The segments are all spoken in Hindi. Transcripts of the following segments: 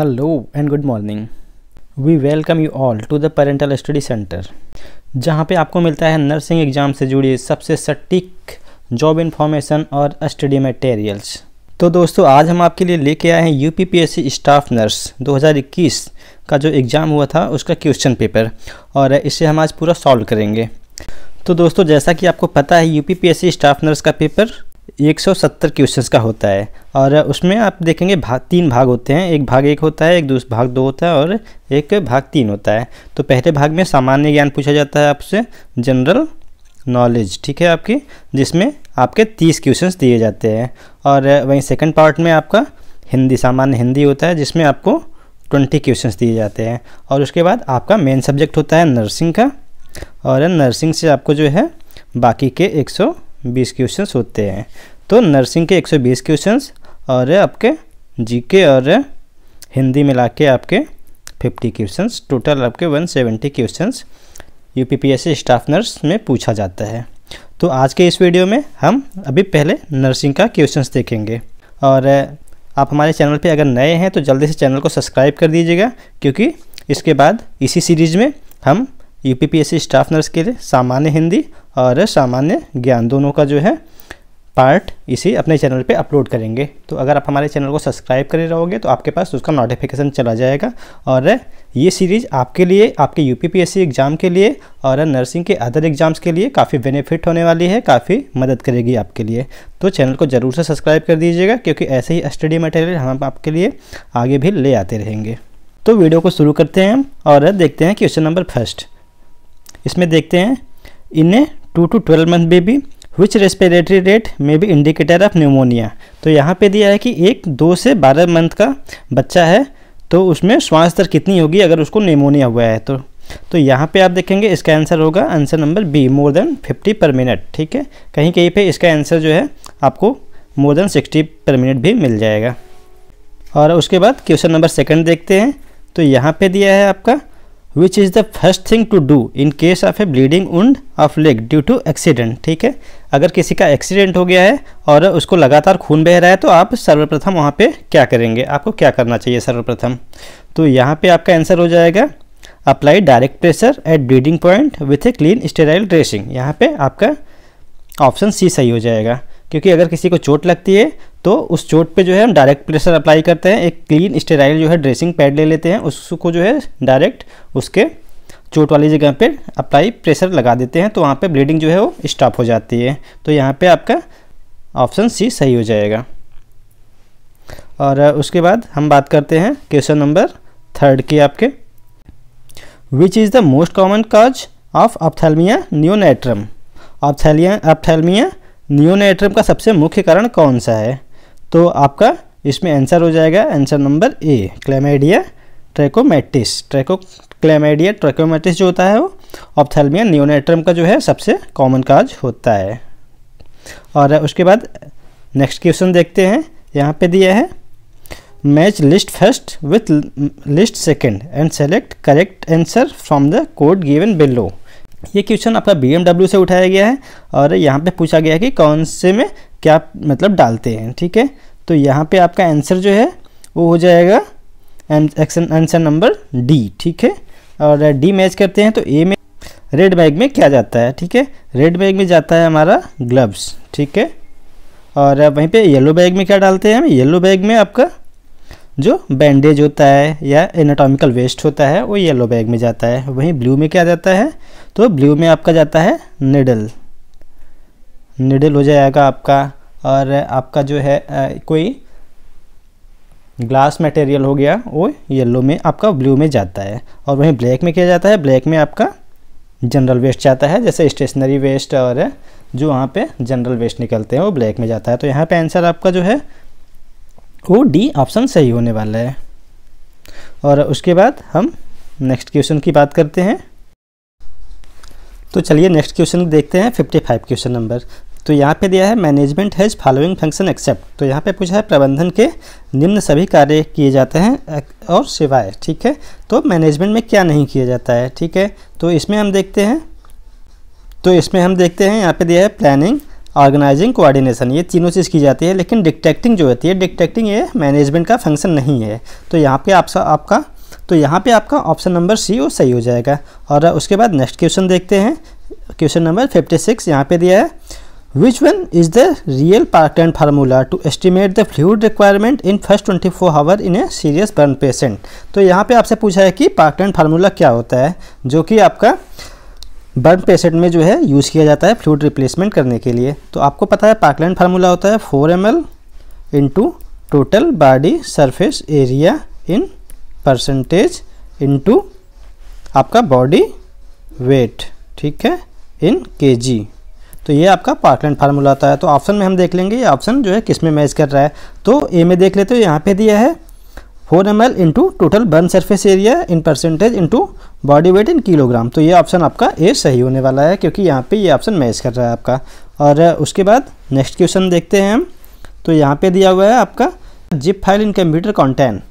hello and good morning we welcome you all to the parental study centre जहाँ पे आपको मिलता है नर्सिंग एग्ज़ाम से जुड़ी सबसे सटीक जॉब इन्फॉर्मेशन और स्टडी मटेरियल्स तो दोस्तों आज हम आपके लिए लेके आए हैं यू स्टाफ नर्स 2021 का जो एग्ज़ाम हुआ था उसका क्वेश्चन पेपर और इसे हम आज पूरा सॉल्व करेंगे तो दोस्तों जैसा कि आपको पता है यू स्टाफ नर्स का पेपर 170 क्वेश्चंस का होता है और उसमें आप देखेंगे भाग तीन भाग होते हैं एक भाग एक होता है एक दूसरा भाग दो होता है और एक भाग तीन होता है तो पहले भाग में सामान्य ज्ञान पूछा जाता है आपसे जनरल नॉलेज ठीक है आपकी जिसमें आपके तीस क्वेश्चंस दिए जाते हैं और वहीं सेकंड पार्ट में आपका हिंदी सामान्य हिंदी होता है जिसमें आपको ट्वेंटी क्वेश्चन दिए जाते हैं और उसके बाद आपका मेन सब्जेक्ट होता है नर्सिंग का और नर्सिंग से आपको जो है बाकी के एक सौ बीस क्वेश्चन होते हैं तो नर्सिंग के एक सौ बीस क्वेश्चन और आपके जीके और हिंदी मिला के आपके फिफ्टी क्वेश्चन टोटल आपके one seventy question U P P S C staff nurse में पूछा जाता है तो आज के इस वीडियो में हम अभी पहले नर्सिंग का क्वेश्चंस देखेंगे और आप हमारे चैनल पे अगर नए हैं तो जल्दी से चैनल को सब्सक्राइब कर दीजिएगा क्योंकि इसके बाद इसी सीरीज़ में हम यूपीपीएससी स्टाफ नर्स के लिए सामान्य हिंदी और सामान्य ज्ञान दोनों का जो है पार्ट इसी अपने चैनल पे अपलोड करेंगे तो अगर आप हमारे चैनल को सब्सक्राइब करे रहोगे तो आपके पास उसका नोटिफिकेशन चला जाएगा और ये सीरीज़ आपके लिए आपके यूपीपीएससी एग्ज़ाम के लिए और नर्सिंग के अदर एग्ज़ाम्स के लिए काफ़ी बेनिफिट होने वाली है काफ़ी मदद करेगी आपके लिए तो चैनल को ज़रूर से सब्सक्राइब कर दीजिएगा क्योंकि ऐसे ही स्टडी मटेरियल हम आपके लिए आगे भी ले आते रहेंगे तो वीडियो को शुरू करते हैं और देखते हैं क्वेश्चन नंबर फर्स्ट इसमें देखते हैं in a two to twelve month baby which respiratory rate में भी इंडिकेटर ऑफ न्यूमोनिया तो यहाँ पे दिया है कि एक दो से बारह मंथ का बच्चा है तो उसमें श्वास दर कितनी होगी अगर उसको न्यूमोनिया हुआ है तो तो यहाँ पे आप देखेंगे इसका आंसर होगा answer number B more than 50 पर मिनट ठीक है कहीं कहीं पे इसका आंसर जो है आपको मोर देन 60 पर मिनट भी मिल जाएगा और उसके बाद क्वेश्चन नंबर सेकंड देखते हैं तो यहाँ पे दिया है आपका which is the first thing to do in case of a bleeding wound of leg due to accident ठीक है अगर किसी का एक्सीडेंट हो गया है और उसको लगातार खून बह रहा है तो आप सर्वप्रथम वहाँ पे क्या करेंगे आपको क्या करना चाहिए सर्वप्रथम तो यहाँ पे आपका आंसर हो जाएगा apply direct pressure at bleeding point with a clean sterile dressing यहाँ पे आपका ऑप्शन सी सही हो जाएगा क्योंकि अगर किसी को चोट लगती है तो उस चोट पे जो है हम डायरेक्ट प्रेशर अप्लाई करते हैं एक क्लीन स्टेराइल जो है ड्रेसिंग पैड ले लेते हैं उसको जो है डायरेक्ट उसके चोट वाली जगह पे अप्लाई प्रेशर लगा देते हैं तो वहाँ पे ब्लीडिंग जो है वो स्टॉप हो जाती है तो यहाँ पे आपका ऑप्शन सी सही हो जाएगा और उसके बाद हम बात करते हैं क्वेश्चन नंबर थर्ड की आपके which is the most common cause of ophthalmia neonatorum ophthalmia ophthalmia neonatorum का सबसे मुख्य कारण कौन सा है तो आपका इसमें आंसर हो जाएगा answer number A chlamydia trachomatis tracho chlamydia trachomatis जो होता है वो ऑप्थेलमिया नियोनेट्रम का जो है सबसे कॉमन काज होता है और उसके बाद नेक्स्ट क्वेश्चन देखते हैं यहाँ पे दिया है match list first with list second and select correct answer from the code given below ये क्वेश्चन आपका बी से उठाया गया है और यहाँ पे पूछा गया है कि कौन से में क्या मतलब डालते हैं ठीक है तो यहाँ पे आपका आंसर जो है वो हो जाएगा आंसर नंबर डी ठीक है और डी मैच करते हैं तो ए में रेड बैग में क्या जाता है ठीक है रेड बैग में जाता है हमारा ग्लव्स ठीक है और वहीं पे येलो बैग में क्या डालते हैं हम येलो बैग में आपका जो बैंडेज होता है या एनाटॉमिकल वेस्ट होता है वो येलो बैग में जाता है वहीं ब्लू में क्या जाता है तो ब्लू में आपका जाता है निडल निडल हो जाएगा आपका और आपका जो है आ, कोई ग्लास मटेरियल हो गया वो येलो में आपका ब्लू में जाता है और वहीं ब्लैक में क्या जाता है ब्लैक में आपका जनरल वेस्ट जाता है जैसे स्टेशनरी वेस्ट और जो वहाँ पे जनरल वेस्ट निकलते हैं वो ब्लैक में जाता है तो यहाँ पे आंसर आपका जो है वो डी ऑप्शन सही होने वाला है और उसके बाद हम नेक्स्ट क्वेश्चन की बात करते हैं तो चलिए नेक्स्ट क्वेश्चन देखते हैं 55 क्वेश्चन नंबर तो यहाँ पे दिया है management has following function except तो यहाँ पे पूछा है प्रबंधन के निम्न सभी कार्य किए जाते हैं और सिवाय ठीक है तो मैनेजमेंट में क्या नहीं किया जाता है ठीक है तो इसमें हम देखते हैं तो इसमें हम देखते हैं यहाँ पे दिया है प्लानिंग ऑर्गेनाइजिंग कोऑर्डिनेशन ये तीनों चीज़ की जाती है लेकिन डिटेक्टिंग जो होती है डिटेक्टिंग ये मैनेजमेंट का फंक्शन नहीं है तो यहाँ पे आपका आपका तो यहाँ पे आपका ऑप्शन नंबर सी वो सही हो जाएगा और उसके बाद नेक्स्ट क्वेश्चन देखते हैं क्वेश्चन नंबर फिफ्टी सिक्स यहाँ पर दिया है which one is the real important formula to estimate the fluid requirement in first twenty four hour in a serious burn patient तो यहाँ पर आपसे पूछा है कि पार्टेंट फार्मूला क्या होता है जो कि आपका बर्न पेशेंट में जो है यूज़ किया जाता है फ्लूड रिप्लेसमेंट करने के लिए तो आपको पता है पार्कलैंड फार्मूला होता है four M L into total body surface area in percentage into आपका बॉडी वेट ठीक है इन के जी तो ये आपका पार्कलैंड फार्मूला आता है तो ऑप्शन में हम देख लेंगे ये ऑप्शन जो है किस में मैच कर रहा है तो ए में देख लेते हो यहाँ पे दिया है four M L into total burn surface area in percentage into body weight in kilogram तो ये ऑप्शन आपका ए सही होने वाला है क्योंकि यहाँ पे ये ऑप्शन मैच कर रहा है आपका और उसके बाद नेक्स्ट क्वेश्चन देखते हैं हम तो यहाँ पे दिया हुआ है आपका zip file in computer content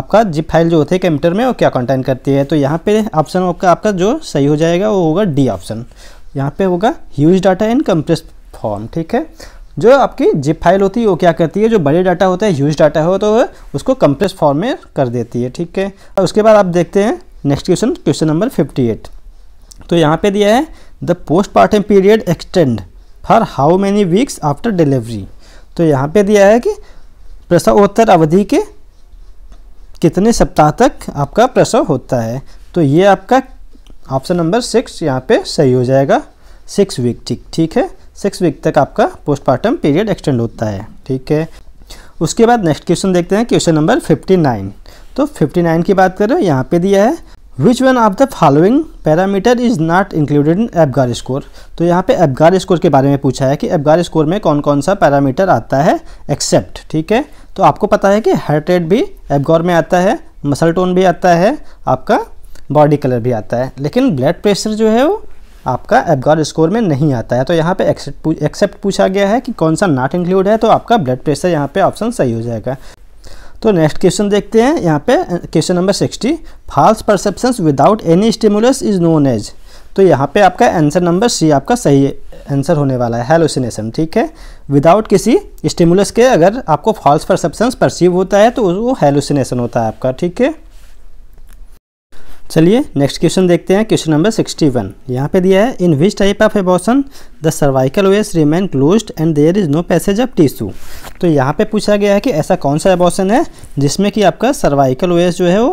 आपका जिप फाइल जो होती है कंप्यूटर में वो क्या कॉन्टेन करती है तो यहाँ पे ऑप्शन आपका आपका जो सही हो जाएगा वो होगा डी ऑप्शन यहाँ पे होगा huge data in compress form ठीक है जो आपकी जिप फाइल होती है वो क्या करती है जो बड़े डाटा होता है ह्यूज डाटा हो तो उसको कंप्रेस फॉर्म में कर देती है ठीक है और उसके बाद आप देखते हैं नेक्स्ट क्वेश्चन क्वेश्चन नंबर 58 तो यहाँ पे दिया है the postpartum period extend for how many weeks after delivery तो यहाँ पे दिया है कि प्रसवोत्तर अवधि के कितने सप्ताह तक आपका प्रसव होता है तो ये आपका ऑप्शन नंबर सिक्स यहाँ पे सही हो जाएगा सिक्स वीक ठीक ठीक है सिक्स वीक तक आपका पोस्टमार्टम पीरियड एक्सटेंड होता है ठीक है उसके बाद नेक्स्ट क्वेश्चन देखते हैं क्वेश्चन नंबर फिफ्टी नाइन तो फिफ्टी नाइन की बात करें यहाँ पे दिया है which one of the following parameter is not included in Apgar score तो यहाँ पे एफगार स्कोर के बारे में पूछा है कि एफगार स्कोर में कौन कौन सा पैरामीटर आता है एक्सेप्ट ठीक है तो आपको पता है कि हार्ट रेट भी एफगार में आता है मसल टोन भी आता है आपका बॉडी कलर भी आता है लेकिन ब्लड प्रेशर जो है वो आपका एबगार स्कोर में नहीं आता है तो यहाँ पे एक्सेप्ट पूछा गया है कि कौन सा नॉट इंक्लूड है तो आपका ब्लड प्रेशर यहाँ पे ऑप्शन सही हो जाएगा तो नेक्स्ट क्वेश्चन देखते हैं यहाँ पे question number sixty false perception without any stimulus is known as तो यहाँ पे आपका आंसर नंबर सी आपका सही आंसर होने वाला है हेलोसिनेशन ठीक है विदाउट किसी स्टिमुलस के अगर आपको फॉल्स परसेप्शन परसीव होता है तो वो हेलोसिनेशन होता है आपका ठीक है चलिए नेक्स्ट क्वेश्चन देखते हैं क्वेश्चन नंबर सिक्सटी वन यहाँ पे दिया है in which type of abortion the cervical os remain closed and there is no passage of tissue तो यहाँ पे पूछा गया है कि ऐसा कौन सा एबॉर्सन है जिसमें कि आपका सर्वाइकल वेस जो है वो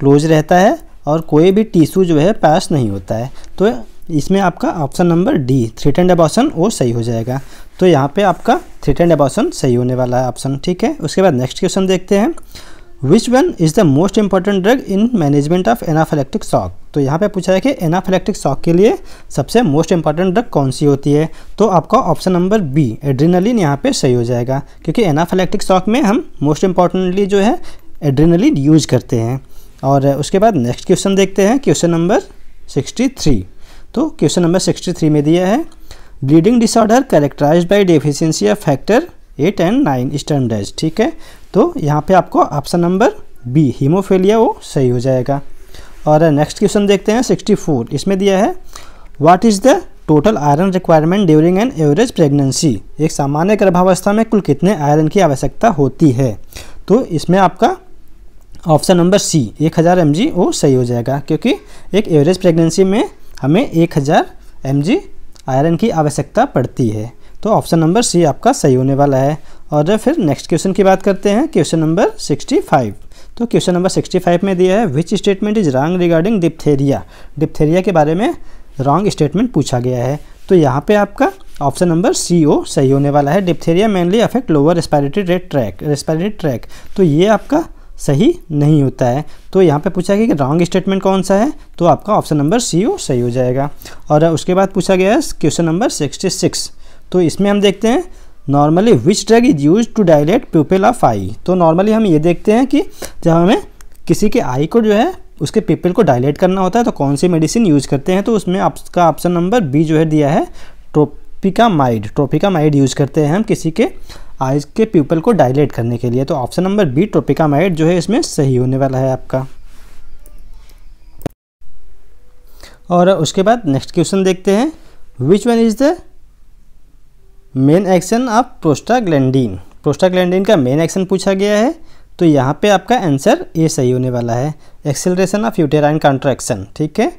क्लोज रहता है और कोई भी टिश्यू जो है पास नहीं होता है तो इसमें आपका option number D threatened abortion वो सही हो जाएगा तो यहाँ पर आपका थ्रीटेंड एबॉर्सन सही होने वाला है ऑप्शन ठीक है उसके बाद नेक्स्ट क्वेश्चन देखते हैं which one is the most important drug in management of anaphylactic shock तो यहाँ पे पूछा है कि एनाफेलेक्टिक शॉक के लिए सबसे मोस्ट इंपॉर्टेंट ड्रग कौन सी होती है तो आपका ऑप्शन नंबर बी एड्रीनलिन यहाँ पे सही हो जाएगा क्योंकि एनाफेलेक्टिक शॉक में हम मोस्ट इंपॉर्टेंटली जो है एड्रीनलिन यूज करते हैं और उसके बाद नेक्स्ट क्वेश्चन देखते हैं क्वेश्चन नंबर सिक्सटी थ्री तो क्वेश्चन नंबर सिक्सटी थ्री में दिया है bleeding disorder characterize by deficiency of factor eight and nine term dash ठीक है तो यहाँ पे आपको ऑप्शन नंबर बी हीमोफेलिया वो सही हो जाएगा और नेक्स्ट क्वेश्चन देखते हैं 64 इसमें दिया है what is the total iron requirement during an average pregnancy एक सामान्य गर्भावस्था में कुल कितने आयरन की आवश्यकता होती है तो इसमें आपका ऑप्शन नंबर सी एक हज़ार एम वो सही हो जाएगा क्योंकि एक एवरेज प्रेगनेंसी में हमें एक हज़ार एम आयरन की आवश्यकता पड़ती है तो ऑप्शन नंबर सी आपका सही होने वाला है और फिर नेक्स्ट क्वेश्चन की बात करते हैं क्वेश्चन नंबर सिक्सटी फाइव तो क्वेश्चन नंबर सिक्सटी फाइव में दिया है which statement is wrong regarding diphtheria diphtheria के बारे में रॉन्ग स्टेटमेंट पूछा गया है तो यहाँ पे आपका ऑप्शन नंबर सी ओ सही होने वाला है diphtheria mainly affect lower respiratory rate tract respiratory tract तो ये आपका सही नहीं होता है तो यहाँ पे पूछा गया कि रॉन्ग स्टेटमेंट कौन सा है तो आपका ऑप्शन नंबर सी ओ सही हो जाएगा और उसके बाद पूछा गया है क्वेश्चन नंबर सिक्सटी सिक्स तो इसमें हम देखते हैं normally which drug is use to dilate pupil of eye तो नॉर्मली हम ये देखते हैं कि जब हमें किसी के आई को जो है उसके पीपल को डायलेट करना होता है तो कौन सी मेडिसिन यूज करते हैं तो उसमें आपका ऑप्शन नंबर बी जो है दिया है tropicamide tropicamide use करते हैं हम किसी के आई के पीपल को डायलेट करने के लिए तो ऑप्शन नंबर बी ट्रोपिकामाइड जो है इसमें सही होने वाला है आपका और उसके बाद नेक्स्ट क्वेश्चन देखते हैं which one is the main action of prostaglandin prostaglandin का मेन एक्शन पूछा गया है तो यहाँ पे आपका आंसर ये सही होने वाला है एक्सेलरेशन ऑफ यूटेराइन कॉन्ट्रैक्शन ठीक है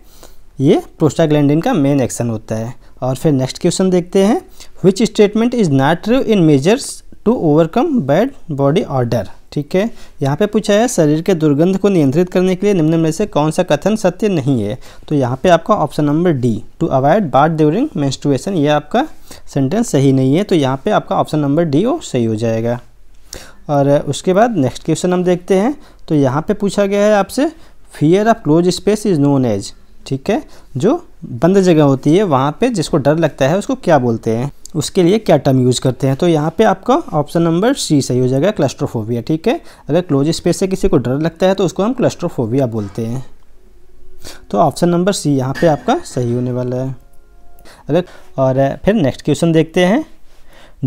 ये प्रोस्टाग्लैंडिन का मेन एक्शन होता है और फिर नेक्स्ट क्वेश्चन देखते हैं which statement is not true in measures to overcome bad body odour ठीक है यहाँ पे पूछा है शरीर के दुर्गंध को नियंत्रित करने के लिए निम्न में से कौन सा कथन सत्य नहीं है तो यहाँ पे आपका option number D to avoid bath during menstruation ये आपका सेंटेंस सही नहीं है तो यहाँ पे आपका ऑप्शन नंबर डी वो सही हो जाएगा और उसके बाद नेक्स्ट क्वेश्चन हम देखते हैं तो यहाँ पे पूछा गया है आपसे fear of close space is known as ठीक है जो बंद जगह होती है वहाँ पे जिसको डर लगता है उसको क्या बोलते हैं उसके लिए क्या टर्म यूज़ करते हैं तो यहाँ पे आपका ऑप्शन नंबर सी सही हो जाएगा क्लस्ट्रोफोबिया ठीक है अगर क्लोज स्पेस से किसी को डर लगता है तो उसको हम क्लस्ट्रोफोबिया बोलते हैं तो ऑप्शन नंबर सी यहाँ पे आपका सही होने वाला है अगर और फिर नेक्स्ट क्वेश्चन देखते हैं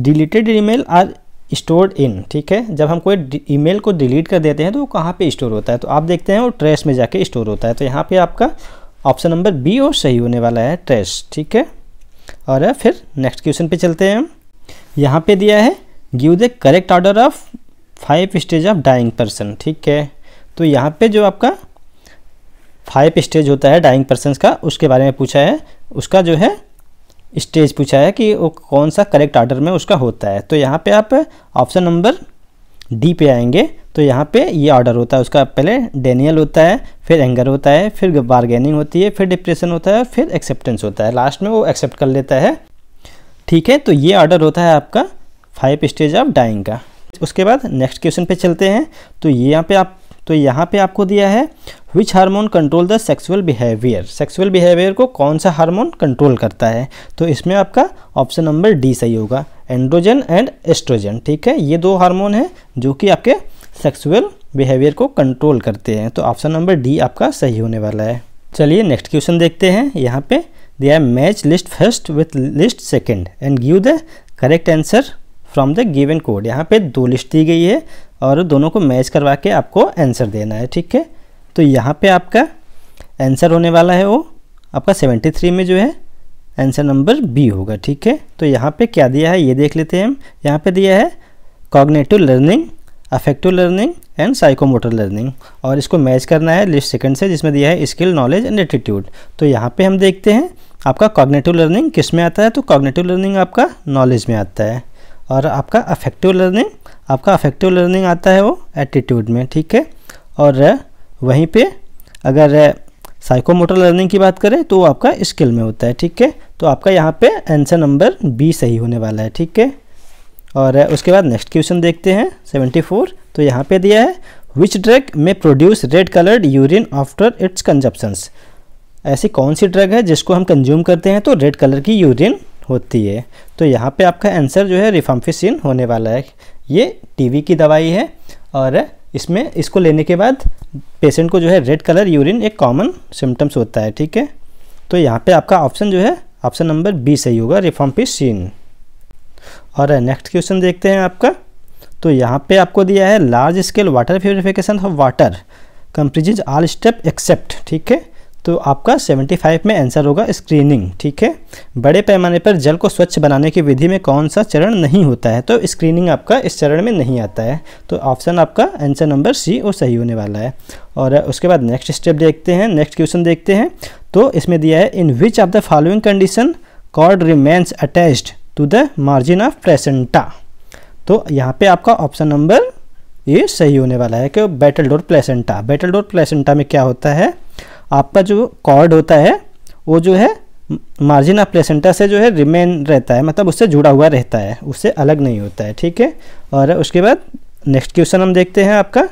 deleted email are stored in ठीक है जब हम कोई ईमेल को डिलीट कर देते हैं तो वो कहाँ पे स्टोर होता है तो आप देखते हैं वो ट्रेस में जाके स्टोर होता है तो यहाँ पे आपका ऑप्शन नंबर बी और सही होने वाला है ट्रेस ठीक है और फिर नेक्स्ट क्वेश्चन पे चलते हैं यहाँ पे दिया है give the correct order of five stage of dying person ठीक है तो यहाँ पे जो आपका फाइव स्टेज होता है डाइंग पर्सन का उसके बारे में पूछा है उसका जो है स्टेज पूछा है कि वो कौन सा करेक्ट आर्डर में उसका होता है तो यहाँ पे आप ऑप्शन नंबर डी पे आएंगे तो यहाँ पे ये ऑर्डर होता है उसका पहले डेनियल होता है फिर एंगर होता है फिर बारगेनिंग होती है फिर डिप्रेशन होता है फिर एक्सेप्टेंस होता है लास्ट में वो एक्सेप्ट कर लेता है ठीक है तो ये ऑर्डर होता है आपका फाइव स्टेज ऑफ डाइंग का उसके बाद नेक्स्ट क्वेश्चन पे चलते हैं तो ये यहाँ पे आप तो यहाँ पे आपको दिया है which hormone control the sexual behaviour sexual behaviour को कौन सा हार्मोन कंट्रोल करता है तो इसमें आपका ऑप्शन नंबर डी सही होगा एंड्रोजन एंड एस्ट्रोजन ठीक है ये दो हार्मोन हैं जो कि आपके सेक्सुअल बिहेवियर को कंट्रोल करते हैं तो ऑप्शन नंबर डी आपका सही होने वाला है चलिए नेक्स्ट क्वेश्चन देखते हैं यहाँ पे दिया है match list first with list second and give the correct answer from the given code यहाँ पे दो लिस्ट दी गई है और दोनों को मैच करवा के आपको आंसर देना है ठीक है तो यहाँ पे आपका आंसर होने वाला है वो आपका 73 में जो है आंसर नंबर बी होगा ठीक है तो यहाँ पे क्या दिया है ये देख लेते हैं हम यहाँ पे दिया है cognitive learning affective learning and psychomotor learning और इसको मैच करना है लिस्ट सेकंड से जिसमें दिया है स्किल नॉलेज एंड एटीट्यूड तो यहाँ पे हम देखते हैं आपका कॉग्नेटिव लर्निंग किस में आता है तो कॉग्नेटिव लर्निंग आपका नॉलेज में आता है और आपका अफेक्टिव लर्निंग आपका अफेक्टिव लर्निंग आता है वो एटीट्यूड में ठीक है और वहीं पे अगर साइकोमोटर लर्निंग की बात करें तो वो आपका स्किल में होता है ठीक है तो आपका यहाँ पे आंसर नंबर बी सही होने वाला है ठीक है और उसके बाद नेक्स्ट क्वेश्चन देखते हैं 74 तो यहाँ पे दिया है which drug may produce red coloured urine after its consumptions ऐसी कौन सी ड्रग है जिसको हम कंज्यूम करते हैं तो रेड कलर की यूरिन होती है तो यहाँ पे आपका आंसर जो है रिफम्फिसिन होने वाला है ये टीवी की दवाई है और इसमें इसको लेने के बाद पेशेंट को जो है रेड कलर यूरिन एक कॉमन सिम्टम्स होता है ठीक है तो यहाँ पे आपका ऑप्शन जो है ऑप्शन नंबर बी सही होगा रिफाम्फिसिन और नेक्स्ट क्वेश्चन देखते हैं आपका तो यहाँ पे आपको दिया है large scale water purification of water comprise all step except ठीक है तो आपका 75 में आंसर होगा स्क्रीनिंग ठीक है बड़े पैमाने पर जल को स्वच्छ बनाने की विधि में कौन सा चरण नहीं होता है तो स्क्रीनिंग आपका इस चरण में नहीं आता है तो ऑप्शन आपका आंसर नंबर सी वो सही होने वाला है और उसके बाद नेक्स्ट स्टेप देखते हैं नेक्स्ट क्वेश्चन देखते हैं तो इसमें दिया है in which of the following condition cord remains attached to the margin of placenta तो यहाँ पर आपका ऑप्शन नंबर ये सही होने वाला है कि battledore placenta battledore placenta में क्या होता है आपका जो कॉर्ड होता है वो जो है मार्जिन ऑफ प्लेसेंटा से जो है रिमेन रहता है मतलब उससे जुड़ा हुआ रहता है उससे अलग नहीं होता है ठीक है और उसके बाद नेक्स्ट क्वेश्चन हम देखते हैं आपका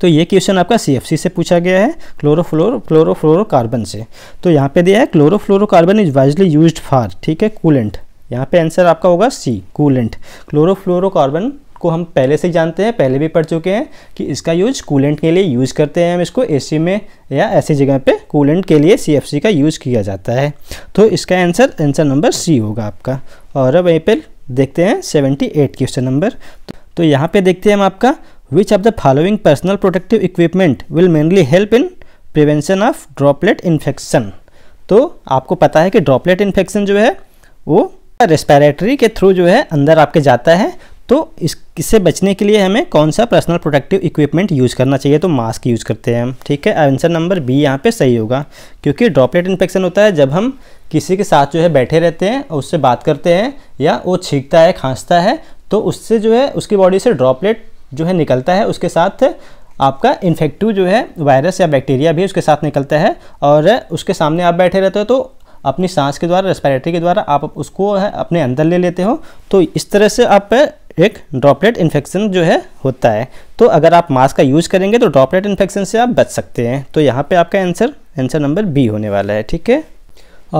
तो ये क्वेश्चन आपका सी से पूछा गया है क्लोरोफ्लोर क्लोरोफ्लोरोकार्बन से तो यहाँ पे दिया है chlorofluorocarbon is widely used for ठीक है कूलेंट यहाँ पे आंसर आपका होगा सी कूलेंट क्लोरोफ्लोरोकार्बन को हम पहले से जानते हैं पहले भी पढ़ चुके हैं कि इसका यूज कूलेंट के लिए यूज करते हैं हम इसको एसी में या ऐसी जगह पे कूलेंट के लिए सीएफसी का यूज किया जाता है तो इसका आंसर आंसर नंबर सी होगा आपका और अब वहीं पर देखते हैं सेवेंटी एट क्वेश्चन नंबर तो यहाँ पे देखते हैं हम आपका which of the following personal protective equipment will mainly help in prevention of droplet infection तो आपको पता है कि ड्रॉपलेट इन्फेक्शन जो है वो रेस्पिरेटरी के थ्रू जो है अंदर आपके जाता है तो इस इससे बचने के लिए हमें कौन सा पर्सनल प्रोटेक्टिव इक्विपमेंट यूज़ करना चाहिए तो मास्क यूज़ करते हैं हम ठीक है आंसर नंबर बी यहाँ पे सही होगा क्योंकि ड्रॉपलेट इन्फेक्शन होता है जब हम किसी के साथ जो है बैठे रहते हैं और उससे बात करते हैं या वो छींकता है खांसता है तो उससे जो है उसकी बॉडी से ड्रॉपलेट जो है निकलता है उसके साथ आपका इन्फेक्टिव जो है वायरस या बैक्टीरिया भी उसके साथ निकलता है और उसके सामने आप बैठे रहते हो तो अपनी सांस के द्वारा रेस्पिरेटरी के द्वारा आप उसको अपने अंदर ले लेते हो तो इस तरह से आप एक ड्रॉपलेट इन्फेक्शन जो है होता है तो अगर आप मास्क का यूज़ करेंगे तो ड्रॉपलेट इन्फेक्शन से आप बच सकते हैं तो यहाँ पे आपका आंसर आंसर नंबर बी होने वाला है ठीक है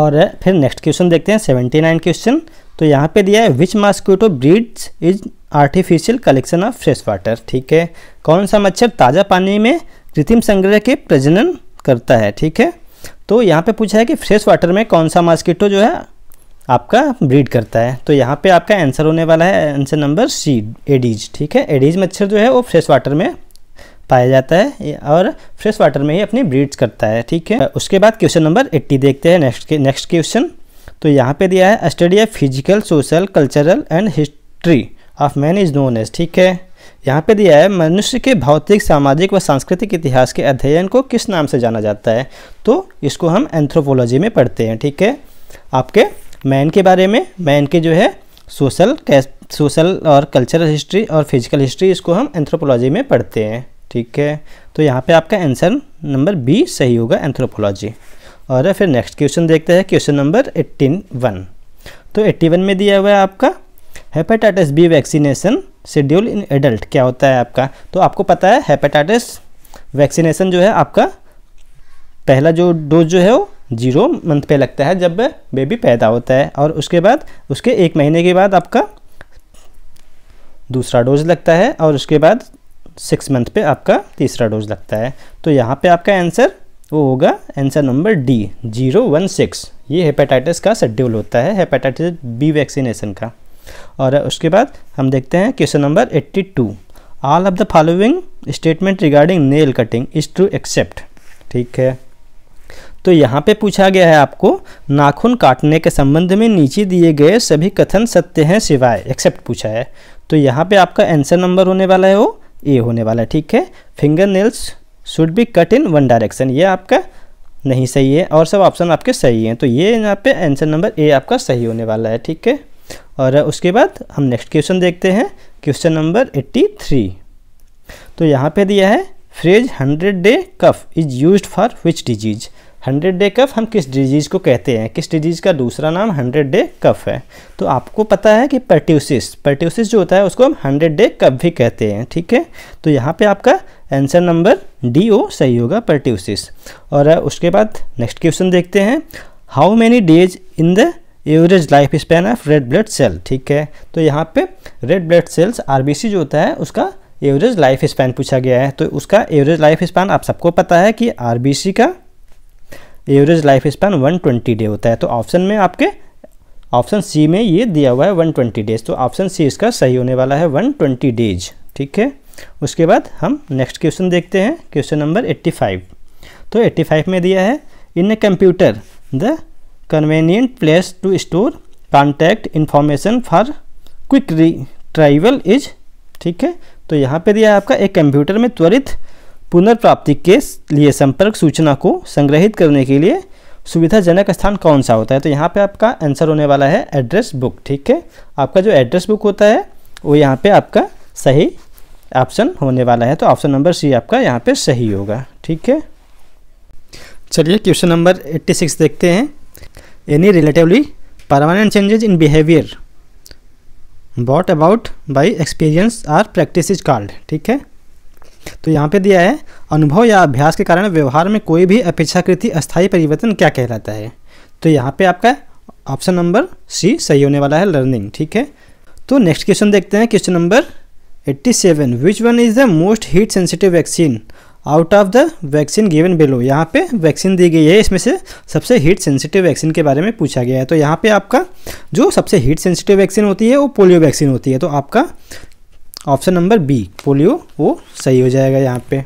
और फिर नेक्स्ट क्वेश्चन देखते हैं सेवेंटी नाइन क्वेश्चन तो यहाँ पे दिया है which mosquito breeds is artificial collection of fresh water ठीक है कौन सा मच्छर ताज़ा पानी में कृत्रिम संग्रह के प्रजनन करता है ठीक है तो यहाँ पे पूछा है कि फ्रेश वाटर में कौन सा मास्किटो जो है आपका ब्रीड करता है तो यहाँ पे आपका आंसर होने वाला है आंसर नंबर सी एडीज ठीक है एडीज मच्छर जो है वो फ्रेश वाटर में पाया जाता है और फ्रेश वाटर में ही अपनी ब्रीड्स करता है ठीक है उसके बाद क्वेश्चन नंबर एट्टी देखते हैं नेक्स्ट के नेक्स्ट क्वेश्चन तो यहाँ पे दिया है study of physical social cultural and history of man is known as ठीक है यहाँ पे दिया है मनुष्य के भौतिक सामाजिक व सांस्कृतिक इतिहास के अध्ययन को किस नाम से जाना जाता है तो इसको हम एंथ्रोपोलॉजी में पढ़ते हैं ठीक है आपके मैन के बारे में मैन के जो है सोशल सोशल और कल्चरल हिस्ट्री और फिजिकल हिस्ट्री इसको हम एंथ्रोपोलॉजी में पढ़ते हैं ठीक है तो यहाँ पे आपका आंसर नंबर बी सही होगा एंथ्रोपोलॉजी और फिर नेक्स्ट क्वेश्चन देखते हैं क्वेश्चन नंबर एट्टीन वन तो एट्टी वन में दिया हुआ है आपका hepatitis B vaccination schedule in adult क्या होता है आपका तो आपको पता है हेपेटाइटिस वैक्सीनेशन जो है आपका पहला जो डोज जो है वो जीरो मंथ पे लगता है जब बेबी पैदा होता है और उसके बाद उसके एक महीने के बाद आपका दूसरा डोज लगता है और उसके बाद सिक्स मंथ पे आपका तीसरा डोज लगता है तो यहाँ पे आपका आंसर वो होगा answer number D zero one six ये हेपेटाइटिस का शेड्यूल होता है हेपेटाइटिस बी वैक्सीनेशन का और उसके बाद हम देखते हैं question number eighty two all of the following statement regarding nail cutting is true except ठीक है तो यहाँ पे पूछा गया है आपको नाखून काटने के संबंध में नीचे दिए गए सभी कथन सत्य हैं सिवाय एक्सेप्ट पूछा है तो यहाँ पे आपका आंसर नंबर होने वाला है वो ए होने वाला है ठीक है finger nails should be cut in one direction ये आपका नहीं सही है और सब ऑप्शन आपके सही हैं तो ये यहाँ पे आंसर नंबर ए आपका सही होने वाला है ठीक है और उसके बाद हम नेक्स्ट क्वेश्चन देखते हैं क्वेश्चन नंबर एट्टी थ्री तो यहाँ पे दिया है phrase hundred day cough is used for which disease hundred day cough हम किस डिजीज़ को कहते हैं किस डिजीज़ का दूसरा नाम हंड्रेड डे कफ है तो आपको पता है कि पर्ट्यूसिस पर्ट्यूसिस जो होता है उसको हम हंड्रेड डे कफ भी कहते हैं ठीक है तो यहाँ पे आपका आंसर नंबर डी ओ सही होगा पर्ट्यूसिस और उसके बाद नेक्स्ट क्वेश्चन देखते हैं how many days in the average life span of red blood cell ठीक है तो यहाँ पर रेड ब्लड सेल्स आर जो होता है उसका एवरेज लाइफ स्पैन पूछा गया है तो उसका एवरेज लाइफ स्पैन आप सबको पता है कि आर का average life span one twenty day होता है तो ऑप्शन में आपके ऑप्शन सी में ये दिया हुआ है वन ट्वेंटी डेज तो ऑप्शन सी इसका सही होने वाला है वन ट्वेंटी डेज ठीक है उसके बाद हम नेक्स्ट क्वेश्चन देखते हैं क्वेश्चन नंबर एट्टी फाइव तो एट्टी फाइव में दिया है in a computer the convenient place to store contact information for quick retrieval is ठीक है तो यहाँ पे दिया है आपका एक कंप्यूटर में त्वरित पुनर्प्राप्ति के लिए संपर्क सूचना को संग्रहित करने के लिए सुविधाजनक स्थान कौन सा होता है तो यहाँ पे आपका आंसर होने वाला है एड्रेस बुक ठीक है आपका जो एड्रेस बुक होता है वो यहाँ पे आपका सही ऑप्शन होने वाला है तो ऑप्शन नंबर सी आपका यहाँ पे सही होगा ठीक है चलिए क्वेश्चन नंबर 86 देखते हैं any relatively permanent changes in behaviour brought about by experience or practice is called ठीक है तो यहाँ पे दिया है अनुभव या अभ्यास के कारण व्यवहार में कोई भी अपेक्षाकृत अस्थायी परिवर्तन क्या कहलाता है तो यहाँ पे आपका ऑप्शन नंबर सी सही होने वाला है लर्निंग ठीक है तो नेक्स्ट क्वेश्चन देखते हैं question number 87 which one is the most heat sensitive vaccine out of the vaccine given below यहाँ पे वैक्सीन दी गई है इसमें से सबसे हीट सेंसिटिव वैक्सीन के बारे में पूछा गया है तो यहाँ पे आपका जो सबसे हीट सेंसिटिव वैक्सीन होती है वो पोलियो वैक्सीन होती है तो आपका ऑप्शन नंबर बी पोलियो वो सही हो जाएगा यहाँ पे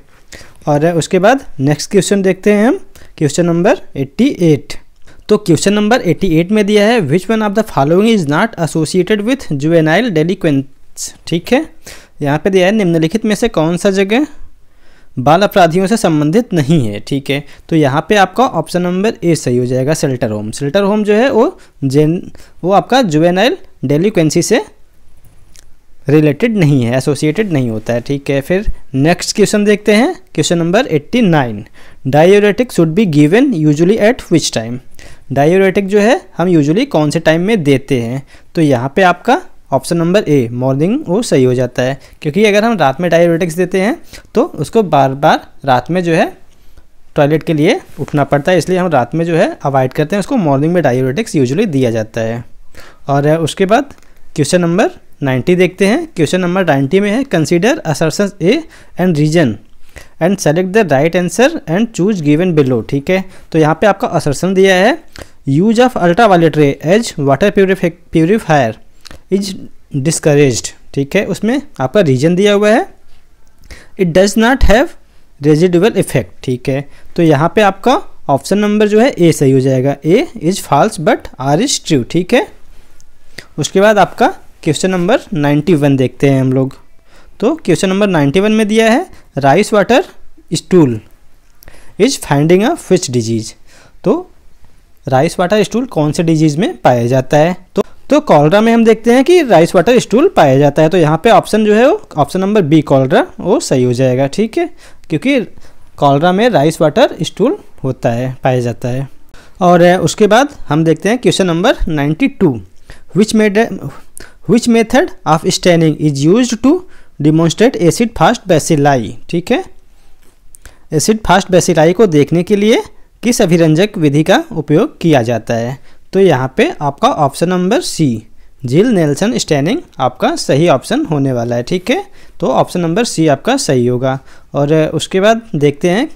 और उसके बाद नेक्स्ट क्वेश्चन देखते हैं हम क्वेश्चन नंबर 88 तो क्वेश्चन नंबर 88 में दिया है which one of the following is not associated with juvenile delinquency ठीक है यहाँ पे दिया है निम्नलिखित में से कौन सा जगह बाल अपराधियों से संबंधित नहीं है ठीक है तो यहाँ पे आपका ऑप्शन नंबर ए सही हो जाएगा सेल्टर होम सेल्टर होम जो है वो जेन वो आपका जुवेनाइल डेलीक्वेंसी से रिलेटेड नहीं है एसोसिएटेड नहीं होता है ठीक है फिर नेक्स्ट क्वेश्चन देखते हैं question number 89 diuretic should be given usually at which time diuretic जो है हम यूजुअली कौन से टाइम में देते हैं तो यहाँ पे आपका ऑप्शन नंबर ए मॉर्निंग वो सही हो जाता है क्योंकि अगर हम रात में डायोरेटिक्स देते हैं तो उसको बार बार रात में जो है टॉयलेट के लिए उठना पड़ता है इसलिए हम रात में जो है अवॉइड करते हैं उसको मॉर्निंग में डायोरेटिक्स यूजली दिया जाता है और उसके बाद क्वेश्चन नंबर नाइन्टी देखते हैं क्वेश्चन नंबर नाइन्टी में है consider assertion A and reason and select the right answer and choose given below ठीक है तो यहाँ पे आपका असरसन दिया है use of ultraviolet ray as water purifier is discourage ठीक है उसमें आपका रीजन दिया हुआ है it does not have residual effect ठीक है तो यहाँ पे आपका ऑप्शन नंबर जो है ए सही हो जाएगा A is false but R is true ठीक है उसके बाद आपका क्वेश्चन नंबर 91 देखते हैं हम लोग तो क्वेश्चन नंबर 91 में दिया है rice water stool is finding of which disease तो राइस वाटर स्टूल कौन से डिजीज में पाया जाता है तो तो कॉलरा में हम देखते हैं कि राइस वाटर स्टूल पाया जाता है तो यहाँ पे ऑप्शन जो है वो ऑप्शन नंबर बी कॉलरा वो सही हो जाएगा ठीक है क्योंकि कॉलरा में राइस वाटर स्टूल होता है पाया जाता है और उसके बाद हम देखते हैं question number 92 which made which method of staining is use to demonstrate acid fast bacilli ठीक है एसिड फास्ट बेसिलाई को देखने के लिए किस अभिरंजक विधि का उपयोग किया जाता है तो यहाँ पे आपका ऑप्शन नंबर सी जिल नेल्सन स्टैनिंग आपका सही ऑप्शन होने वाला है ठीक है तो ऑप्शन नंबर सी आपका सही होगा और उसके बाद देखते हैं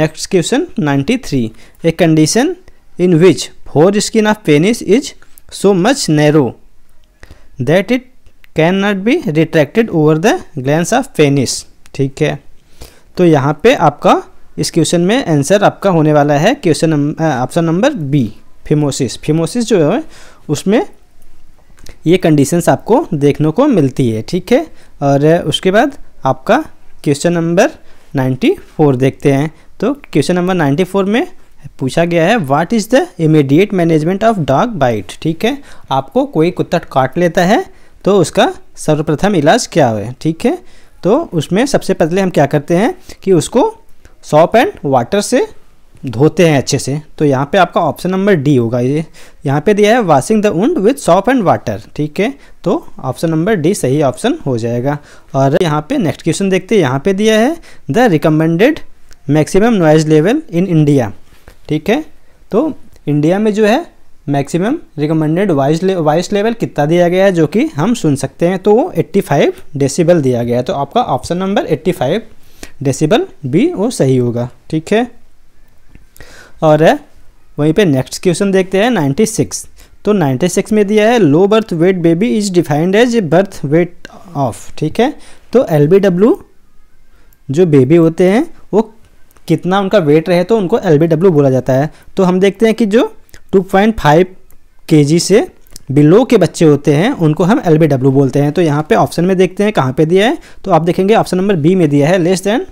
next question ninety three a condition in which foreskin of penis is so much narrow that it can not be retracted over the glands of penis ठीक है तो यहाँ पे आपका इस क्वेश्चन में आंसर आपका होने वाला है question option number B phimosis phimosis जो है उसमें ये कंडीशंस आपको देखने को मिलती है ठीक है और उसके बाद आपका क्वेश्चन नंबर 94 देखते हैं तो क्वेश्चन नंबर 94 में पूछा गया है what is the immediate management of dog bite ठीक है आपको कोई कुत्ता काट लेता है तो उसका सर्वप्रथम इलाज क्या है ठीक है तो उसमें सबसे पहले हम क्या करते हैं कि उसको सॉप एंड वाटर से धोते हैं अच्छे से तो यहाँ पे आपका ऑप्शन नंबर डी होगा ये यहाँ पे दिया है washing the wound with soap and water ठीक है तो ऑप्शन नंबर डी सही ऑप्शन हो जाएगा और यहाँ पे नेक्स्ट क्वेश्चन देखते हैं यहाँ पे दिया है the recommended maximum noise level in India ठीक है तो इंडिया में जो है maximum recommended voice voice level कितना दिया गया है जो कि हम सुन सकते हैं तो 85 डेसिबल दिया गया है तो आपका ऑप्शन नंबर 85 डेसिबल भी वो सही होगा ठीक है और वहीं पे नेक्स्ट क्वेश्चन देखते हैं 96 तो 96 में दिया है low birth weight baby is defined as birth weight of ठीक है तो एल जो बेबी होते हैं वो कितना उनका वेट रहे तो उनको एल बोला जाता है तो हम देखते हैं कि जो टू पॉइंट फाइव के जी से बिलो के बच्चे होते हैं उनको हम एल बोलते हैं तो यहाँ पे ऑप्शन में देखते हैं कहाँ पे दिया है तो आप देखेंगे ऑप्शन नंबर बी में दिया है less than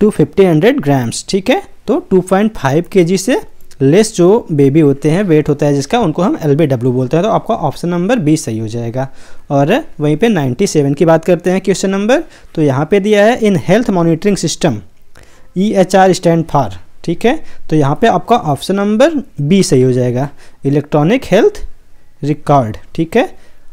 two fifty hundred grams ठीक है तो टू पॉइंट फाइव के जी से लेस जो बेबी होते हैं वेट होता है जिसका उनको हम एल बोलते हैं तो आपका ऑप्शन नंबर बी सही हो जाएगा और वहीं पे 97 की बात करते हैं क्वेश्चन नंबर तो यहाँ पे दिया है in health monitoring system E H R stand for ठीक है तो यहाँ पे आपका ऑप्शन नंबर बी सही हो जाएगा इलेक्ट्रॉनिक हेल्थ रिकॉर्ड ठीक है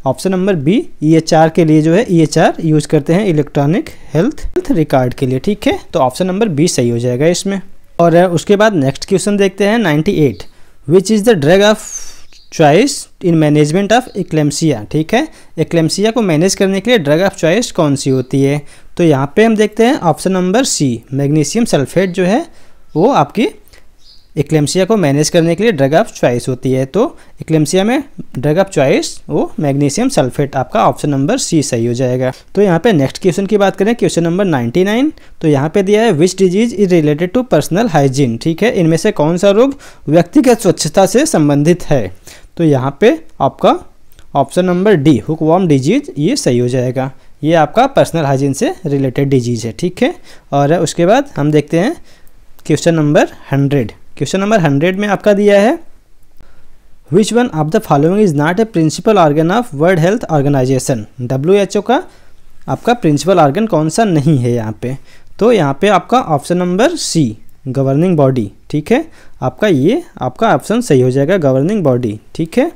option number B E H R के लिए जो है ई एच आर यूज करते हैं इलेक्ट्रॉनिक हेल्थ हेल्थ रिकॉर्ड के लिए ठीक है तो ऑप्शन नंबर बी सही हो जाएगा इसमें और उसके बाद नेक्स्ट क्वेश्चन देखते हैं ninety eight which is the drug of choice in management of eclampsia ठीक है एक्लेम्सिया को मैनेज करने के लिए ड्रग ऑफ चॉइस कौन सी होती है तो यहाँ पे हम देखते हैं option number C magnesium sulphate जो है वो आपकी इक्लेम्सिया को मैनेज करने के लिए ड्रग ऑफ चॉइस होती है तो इक्लेम्सिया में ड्रग ऑफ चॉइस वो मैग्नीशियम सल्फेट आपका ऑप्शन नंबर सी सही हो जाएगा तो यहाँ पे नेक्स्ट क्वेश्चन की बात करें क्वेश्चन नंबर 99 तो यहाँ पे दिया है which disease is related to personal hygiene ठीक है इनमें से कौन सा रोग व्यक्तिगत स्वच्छता से संबंधित है तो यहाँ पर आपका option number D hookworm disease ये सही हो जाएगा ये आपका पर्सनल हाइजीन से रिलेटेड डिजीज़ है ठीक है और उसके बाद हम देखते हैं question number hundred question number hundred में आपका दिया है which one of the following is not a principal organ of world health organization W H O का आपका प्रिंसिपल ऑर्गन कौन सा नहीं है यहाँ पे तो यहाँ पे आपका option number C governing body ठीक है आपका ये आपका ऑप्शन सही हो जाएगा गवर्निंग बॉडी ठीक है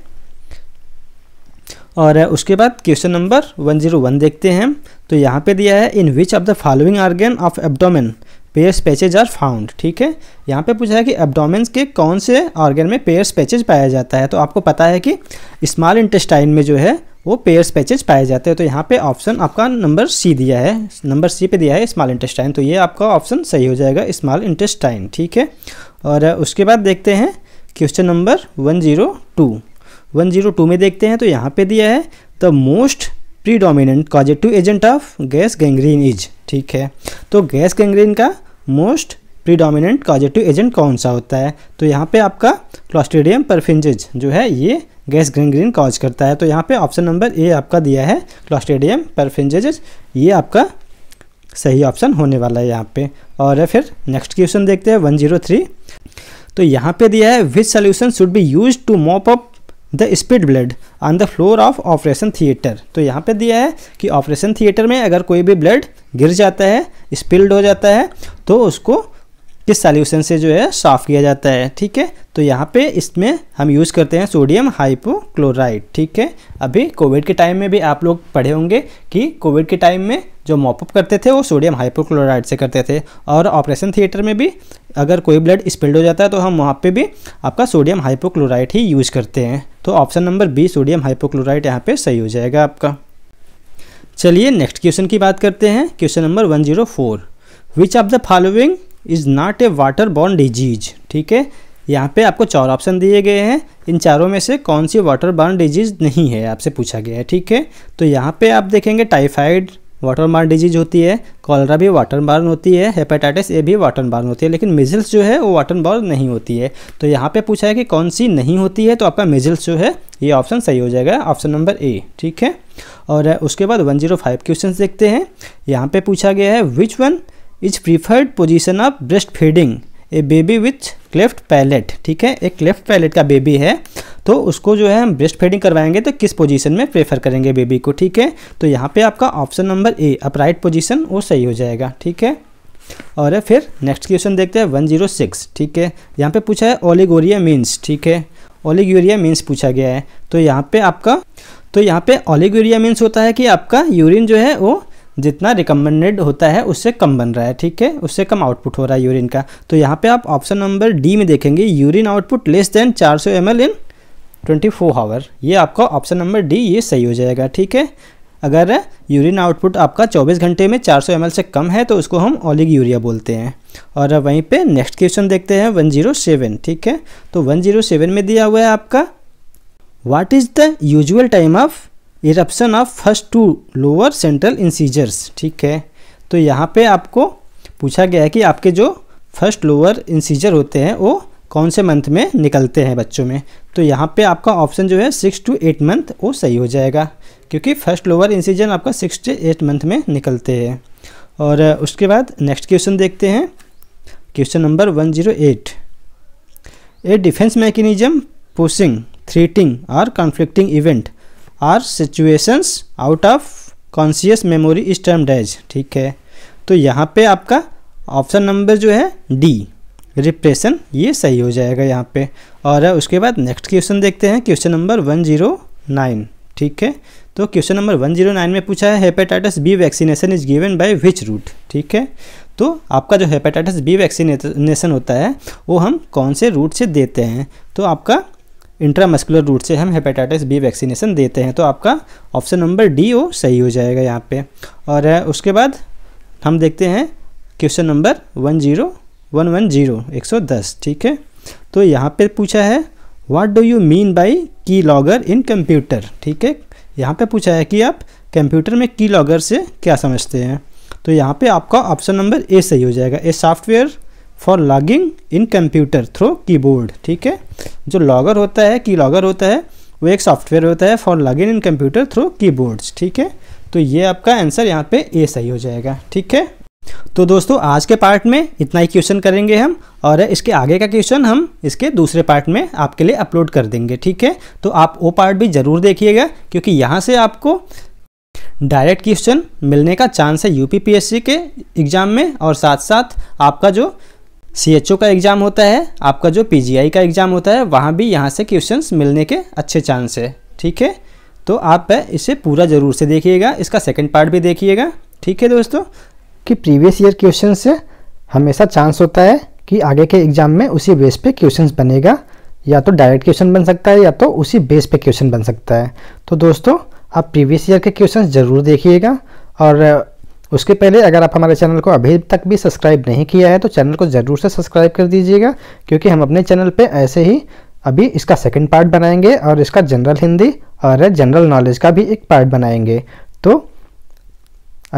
और उसके बाद क्वेश्चन नंबर 101 देखते हैं तो यहाँ पे दिया है in which of the following organ of abdomen Peyer's patches are found ठीक है यहाँ पे पूछा है कि एब्डोमेंस के कौन से ऑर्गन में पेयर्स पैचेज पाया जाता है तो आपको पता है कि स्मॉल इंटेस्टाइन में जो है वो पेयर्स पैचेज पाए जाते हैं तो यहाँ पे ऑप्शन आपका नंबर सी दिया है नंबर सी पे दिया है स्मॉल इंटेस्टाइन तो ये आपका ऑप्शन सही हो जाएगा स्मॉल इंटेस्टाइन ठीक है और उसके बाद देखते हैं question number one zero two 102 में देखते हैं तो यहाँ पे दिया है the most predominant causative agent of gas gangrene is ठीक है तो गैस गैंग्रीन का मोस्ट प्रीडोमिनेंट कॉजेटिव एजेंट कौन सा होता है तो यहाँ पे आपका क्लॉस्ट्रीडियम परफिंजिज जो है ये गैस गैंग्रीन कॉज करता है तो यहाँ पे ऑप्शन नंबर ए आपका दिया है क्लॉस्ट्रीडियम परफिंजिज ये आपका सही ऑप्शन होने वाला है यहाँ पे और फिर नेक्स्ट क्वेश्चन देखते हैं 103 तो यहाँ पे दिया है which solution should be use to mop up the spilled blood on the floor of operation theatre तो यहाँ पे दिया है कि ऑपरेशन थिएटर में अगर कोई भी ब्लड गिर जाता है स्पिल्ड हो जाता है तो उसको किस सॉल्यूशन से जो है साफ़ किया जाता है ठीक है तो यहाँ पे इसमें हम यूज़ करते हैं सोडियम हाइपोक्लोराइड ठीक है अभी कोविड के टाइम में भी आप लोग पढ़े होंगे कि कोविड के टाइम में जो मॉपअप करते थे वो सोडियम हाइपोक्लोराइड से करते थे और ऑपरेशन थिएटर में भी अगर कोई ब्लड स्पिल्ड हो जाता है तो हम वहाँ पर भी आपका सोडियम हाइपोक्लोराइड ही यूज़ करते हैं तो option number B sodium hypochlorite यहाँ पर सही हो जाएगा आपका चलिए नेक्स्ट क्वेश्चन की बात करते हैं question number one zero four which of the following is not a water borne disease ठीक है यहाँ पे आपको चार ऑप्शन दिए गए हैं इन चारों में से कौन सी वाटर बॉर्न डिजीज़ नहीं है आपसे पूछा गया है ठीक है तो यहाँ पे आप देखेंगे टाइफाइड वाटर बार्न डिजीज होती है कॉलरा भी वाटर बॉर्न होती है हेपेटाइटिस ए भी वाटर बार्न होती है लेकिन मिजल्स जो है वो वाटर बॉर्न नहीं होती है तो यहाँ पे पूछा है कि कौन सी नहीं होती है तो आपका मिजल्स जो है ये ऑप्शन सही हो जाएगा ऑप्शन नंबर ए ठीक है और उसके बाद 105 क्वेश्चन देखते हैं यहाँ पे पूछा गया है which one is preferred position of breast feeding a baby with cleft palate ठीक है एक क्लेफ्ट पैलेट का बेबी है तो उसको जो है हम ब्रेस्ट फीडिंग करवाएंगे तो किस पोजीशन में प्रेफर करेंगे बेबी को ठीक है तो यहाँ पे आपका option number A upright position वो सही हो जाएगा ठीक है और फिर नेक्स्ट क्वेश्चन देखते हैं वन जीरो सिक्स ठीक है यहाँ पे पूछा है ओलिगोरिया मीन्स ठीक है ओलिगोरिया मीन्स पूछा गया है तो यहाँ पर आपका तो यहाँ पर ओलिगोरिया मीन्स होता है कि आपका यूरिन जो है वो जितना रिकमेंडेड होता है उससे कम बन रहा है ठीक है उससे कम आउटपुट हो रहा है यूरिन का तो यहाँ पे आप ऑप्शन नंबर डी में देखेंगे यूरिन आउटपुट लेस देन 400 सौ एम इन 24 फोर आवर ये आपका ऑप्शन नंबर डी ये सही हो जाएगा ठीक है अगर यूरिन आउटपुट आपका 24 घंटे में 400 सौ से कम है तो उसको हम ओलिग यूरिया बोलते हैं और वहीं पर नेक्स्ट क्वेश्चन देखते हैं वन ठीक है तो वन में दिया हुआ है आपका what is the usual time of eruption of first two lower central incisors ठीक है तो यहाँ पे आपको पूछा गया है कि आपके जो फर्स्ट लोअर इंसीजर होते हैं वो कौन से मंथ में निकलते हैं बच्चों में तो यहाँ पे आपका ऑप्शन जो है सिक्स टू एट मंथ वो सही हो जाएगा क्योंकि फर्स्ट लोअर इंसीजन आपका सिक्स टू एट मंथ में निकलते हैं और उसके बाद नेक्स्ट क्वेश्चन देखते हैं question number one zero eight a defence mechanism pushing threatening or conflicting event or situations out of conscious memory is termed as ठीक है तो यहाँ पे आपका ऑप्शन नंबर जो है डी रिप्रेशन ये सही हो जाएगा यहाँ पे और उसके बाद नेक्स्ट क्वेश्चन देखते हैं question number one zero nine ठीक है तो question number one zero nine में पूछा है hepatitis B vaccination is given by which route ठीक है तो आपका जो हेपेटाइटिस बी वैक्सीनेशन होता है वो हम कौन से रूट से देते हैं तो आपका इंट्रामस्कुलर रूट से हम हेपेटाइटिस बी वैक्सीनेशन देते हैं तो आपका ऑप्शन नंबर डी वो सही हो जाएगा यहाँ पे और उसके बाद हम देखते हैं question number one zero one one zero एक सौ दस ठीक है तो यहाँ पे पूछा है what do you mean by key logger in computer ठीक है यहाँ पे पूछा है कि आप कंप्यूटर में की लॉगर से क्या समझते हैं तो यहाँ पर आपका ऑप्शन नंबर ए सही हो जाएगा A software for logging in computer through keyboard ठीक है जो लॉगर होता है की लॉगर होता है वो एक सॉफ्टवेयर होता है for logging in computer through keyboards ठीक है तो ये आपका आंसर यहाँ पे ए सही हो जाएगा ठीक है तो दोस्तों आज के पार्ट में इतना ही क्वेश्चन करेंगे हम और इसके आगे का क्वेश्चन हम इसके दूसरे पार्ट में आपके लिए अपलोड कर देंगे ठीक है तो आप वो पार्ट भी ज़रूर देखिएगा क्योंकि यहाँ से आपको डायरेक्ट क्वेश्चन मिलने का चांस है यूपीपीएससी के एग्ज़ाम में और साथ साथ आपका जो सी एच ओ का एग्ज़ाम होता है आपका जो पी जी आई का एग्ज़ाम होता है वहाँ भी यहाँ से क्वेश्चंस मिलने के अच्छे चांस है ठीक है तो आप इसे पूरा ज़रूर से देखिएगा इसका सेकंड पार्ट भी देखिएगा ठीक है दोस्तों कि प्रीवियस ईयर क्वेश्चन से हमेशा चांस होता है कि आगे के एग्ज़ाम में उसी बेस पे क्वेश्चन बनेगा या तो डायरेक्ट क्वेश्चन बन सकता है या तो उसी बेस पे क्वेश्चन बन सकता है तो दोस्तों आप प्रीवियस ईयर के क्वेश्चन ज़रूर देखिएगा और उसके पहले अगर आप हमारे चैनल को अभी तक भी सब्सक्राइब नहीं किया है तो चैनल को ज़रूर से सब्सक्राइब कर दीजिएगा क्योंकि हम अपने चैनल पर ऐसे ही अभी इसका सेकेंड पार्ट बनाएंगे और इसका जनरल हिंदी और जनरल नॉलेज का भी एक पार्ट बनाएंगे तो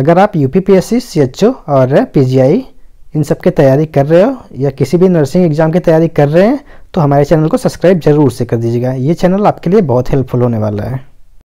अगर आप U P P S C C H O और पी जी आई इन सब की तैयारी कर रहे हो या किसी भी नर्सिंग एग्ज़ाम की तैयारी कर रहे हैं तो हमारे चैनल को सब्सक्राइब ज़रूर से कर दीजिएगा ये चैनल आपके लिए बहुत हेल्पफुल होने वाला है